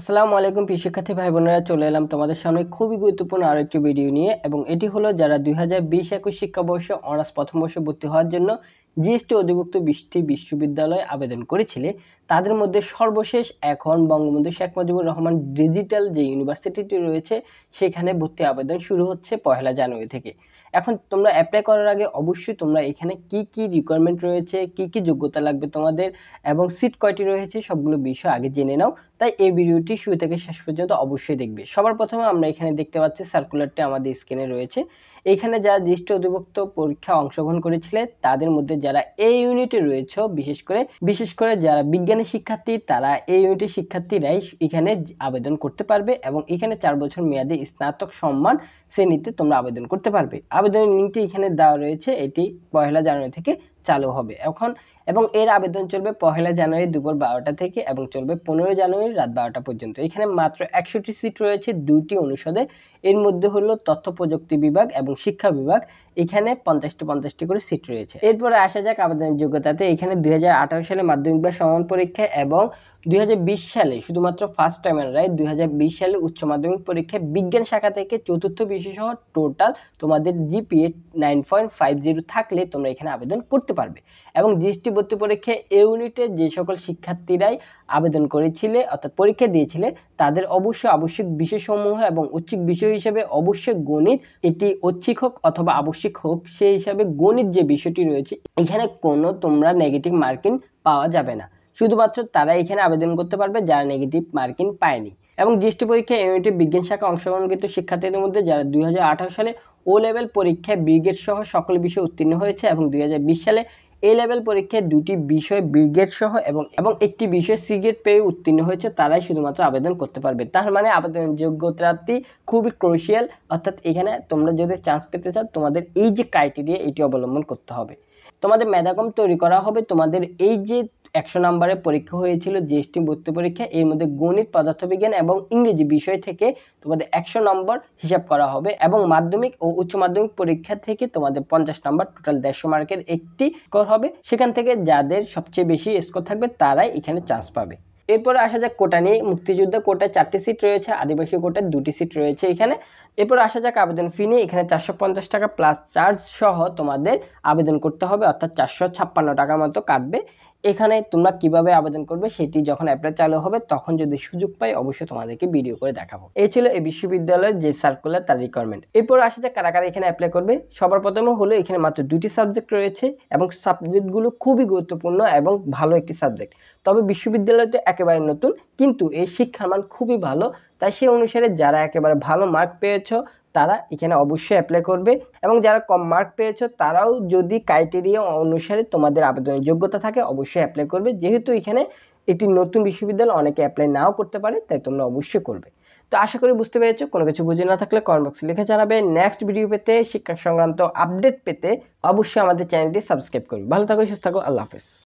আসসালামু আলাইকুম প্রিয় শিক্ষার্থী ভাই বোনেরা চলে এলাম তোমাদের সামনে খুবই গুরুত্বপূর্ণ আর একটি ভিডিও নিয়ে এবং এটি হলো যারা দুই হাজার বিশ একুশ শিক্ষাবর্ষে অনার্স প্রথম বর্ষে ভর্তি হওয়ার জন্য জিএসটি অধিভুক্ত বিশটি বিশ্ববিদ্যালয়ে আবেদন করেছিলে তাদের মধ্যে সর্বশেষ এখন বঙ্গবন্ধু শেখ মুজিবুর রহমান ডিজিটাল যে ইউনিভার্সিটিটি রয়েছে সেখানে ভর্তি আবেদন শুরু হচ্ছে পয়লা জানুয়ারি থেকে এখন তোমরা অ্যাপ্লাই করার আগে অবশ্যই তোমরা এখানে কি কি রিকোয়ারমেন্ট রয়েছে কি কি যোগ্যতা লাগবে তোমাদের এবং সিট কয়টি রয়েছে সবগুলো বিষয় আগে জেনে নাও তাই এই ভিডিওটি শুরু থেকে শেষ পর্যন্ত অবশ্যই দেখবে সবার প্রথমে আমরা এখানে দেখতে পাচ্ছি সার্কুলারটি আমাদের স্ক্রিনে রয়েছে এখানে যারা জিএসটি অধিভুক্ত পরীক্ষা অংশগ্রহণ করেছিলে তাদের মধ্যে যারা এই ইউনিটে রয়েছ বিশেষ করে বিশেষ করে যারা বিজ্ঞানী শিক্ষার্থী তারা এই ইউনিটের শিক্ষার্থীরাই এখানে আবেদন করতে পারবে এবং এখানে চার বছর মেয়াদে স্নাতক সম্মান শ্রেণীতে তোমরা আবেদন করতে পারবে আবেদনের লিঙ্কটি এখানে দেওয়া রয়েছে এটি পয়লা জানুয়ারি থেকে চালু হবে এখন এবং এর আবেদন চলবে পহেলা জানুয়ারি দুপুর বারোটা থেকে এবং চলবে পনেরো জানুয়ারি রাত বারোটা পর্যন্ত এখানে মাত্র একষট্টি সিট রয়েছে দুইটি অনুষদে এর মধ্যে হলো তথ্য প্রযুক্তি বিভাগ এবং শিক্ষা বিভাগ এখানে পঞ্চাশটি পঞ্চাশটি করে সিট রয়েছে এরপরে আসা যাক আবেদনের যোগ্যতাতে এখানে দুই সালে মাধ্যমিক বা সমান পরীক্ষা এবং দুই সালে শুধুমাত্র ফার্স্ট রায় দুই সালে উচ্চ মাধ্যমিক পরীক্ষায় বিজ্ঞান শাখা থেকে চতুর্থ বিশেষ সহ টোটাল তোমাদের জিপিএ নাইন থাকলে তোমরা এখানে আবেদন করতে করতে পারবে এবং জিএসটি ভর্তি পরীক্ষায় এ ইউনিটে যে সকল শিক্ষার্থীরাই আবেদন করেছিলে অর্থাৎ পরীক্ষা দিয়েছিলে তাদের অবশ্যই আবশ্যিক বিষয়সমূহ এবং ঐচ্ছিক বিষয় হিসেবে অবশ্যই গণিত এটি ঐচ্ছিক হোক অথবা আবশ্যিক হোক সেই হিসাবে গণিত যে বিষয়টি রয়েছে এখানে কোনো তোমরা নেগেটিভ মার্কিং পাওয়া যাবে না শুধুমাত্র তারা এখানে আবেদন করতে পারবে যারা নেগেটিভ মার্কিন পায়নি এবং দৃষ্টি পরীক্ষায় এমএটি বিজ্ঞান শাখা অংশগ্রহণকৃত শিক্ষার্থীদের মধ্যে যারা দুই সালে ও লেভেল পরীক্ষায় ব্রিগেড সহ সকল বিষয়ে উত্তীর্ণ হয়েছে এবং দুই সালে এ লেভেল পরীক্ষায় দুটি বিষয় ব্রিগেড সহ এবং এবং একটি বিষয় সিগ্রেট পেয়ে উত্তীর্ণ হয়েছে তারাই শুধুমাত্র আবেদন করতে পারবে তার মানে আবেদন যোগ্যতাটি খুবই ক্রোশিয়াল অর্থাৎ এখানে তোমরা যদি চান্স পেতে চাও তোমাদের এই যে ক্রাইটেরিয়া এটি অবলম্বন করতে হবে তোমাদের মেধাকম তৈরি করা হবে তোমাদের এই যে একশো নাম্বারের পরীক্ষা হয়েছিল জিএসটি ভর্তি পরীক্ষা এর মধ্যে গণিত পদার্থবিজ্ঞান এবং ইংরেজি বিষয় থেকে তোমাদের একশো নম্বর হিসাব করা হবে এবং মাধ্যমিক ও উচ্চ মাধ্যমিক পরীক্ষা থেকে তোমাদের পঞ্চাশ নম্বর টোটাল দেড়শো মার্কের একটি স্কোর হবে সেখান থেকে যাদের সবচেয়ে বেশি স্কোর থাকবে তারাই এখানে চান্স পাবে এরপরে আসা যাক কোটা নিয়ে মুক্তিযুদ্ধ কোটায় চারটি সিট রয়েছে আদিবাসী কোটায় দুটি সিট রয়েছে এখানে এরপর আসা যাক আবেদন ফি নিয়ে এখানে চারশো পঞ্চাশ টাকা প্লাস চার্জ সহ তোমাদের আবেদন করতে হবে অর্থাৎ চারশো ছাপ্পান্ন টাকার মতো কাটবে এখানে তোমরা কিভাবে আবেদন করবে সেটি যখন অ্যাপ্লাই চালু হবে তখন যদি সুযোগ পাই অবশ্যই তোমাদেরকে ভিডিও করে দেখাবো এই ছিল এই বিশ্ববিদ্যালয়ের যে সার্কুলার তার রিকোয়ারমেন্ট এরপর আসা যে কারা কারা এখানে অ্যাপ্লাই করবে সবার প্রথমে হলো এখানে মাত্র দুটি সাবজেক্ট রয়েছে এবং সাবজেক্টগুলো খুবই গুরুত্বপূর্ণ এবং ভালো একটি সাবজেক্ট তবে বিশ্ববিদ্যালয়তে একেবারে নতুন কিন্তু এই শিক্ষার মান খুবই ভালো তাই সে অনুসারে যারা একেবারে ভালো মার্ক পেয়েছ তারা এখানে অবশ্যই অ্যাপ্লাই করবে এবং যারা কম মার্ক পেয়েছো তারাও যদি ক্রাইটেরিয়া অনুসারে তোমাদের আবেদনের যোগ্যতা থাকে অবশ্যই অ্যাপ্লাই করবে যেহেতু এখানে এটি নতুন বিশ্ববিদ্যালয় অনেকে অ্যাপ্লাই নাও করতে পারে তাই তোমরা অবশ্যই করবে তো আশা করি বুঝতে পেরেছো কোনো কিছু বুঝে না থাকলে কমেন্ট বক্সে লিখে জানাবে নেক্সট ভিডিও পেতে শিক্ষা সংক্রান্ত আপডেট পেতে অবশ্যই আমাদের চ্যানেলটি সাবস্ক্রাইব করবে ভালো থাকো সুস্থ থাকো আল্লাহ হাফেজ